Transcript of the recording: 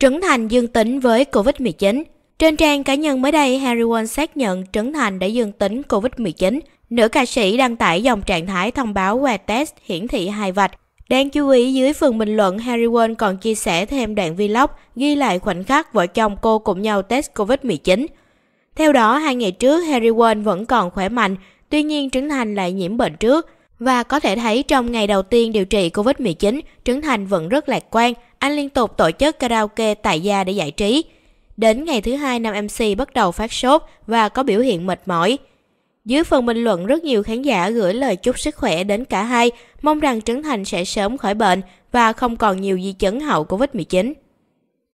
Trấn Thành dương tính với Covid-19 Trên trang cá nhân mới đây, Harry Won xác nhận Trấn Thành đã dương tính Covid-19. Nữ ca sĩ đăng tải dòng trạng thái thông báo qua test hiển thị hai vạch. Đáng chú ý dưới phần bình luận, Harry Won còn chia sẻ thêm đoạn vlog ghi lại khoảnh khắc vợ chồng cô cùng nhau test Covid-19. Theo đó, hai ngày trước Harry Won vẫn còn khỏe mạnh, tuy nhiên Trấn Thành lại nhiễm bệnh trước. Và có thể thấy trong ngày đầu tiên điều trị Covid-19, Trấn Thành vẫn rất lạc quan, anh liên tục tổ chức karaoke tại gia để giải trí. Đến ngày thứ hai nam MC bắt đầu phát sốt và có biểu hiện mệt mỏi. Dưới phần bình luận rất nhiều khán giả gửi lời chúc sức khỏe đến cả hai, mong rằng Trấn Thành sẽ sớm khỏi bệnh và không còn nhiều di chứng hậu Covid-19.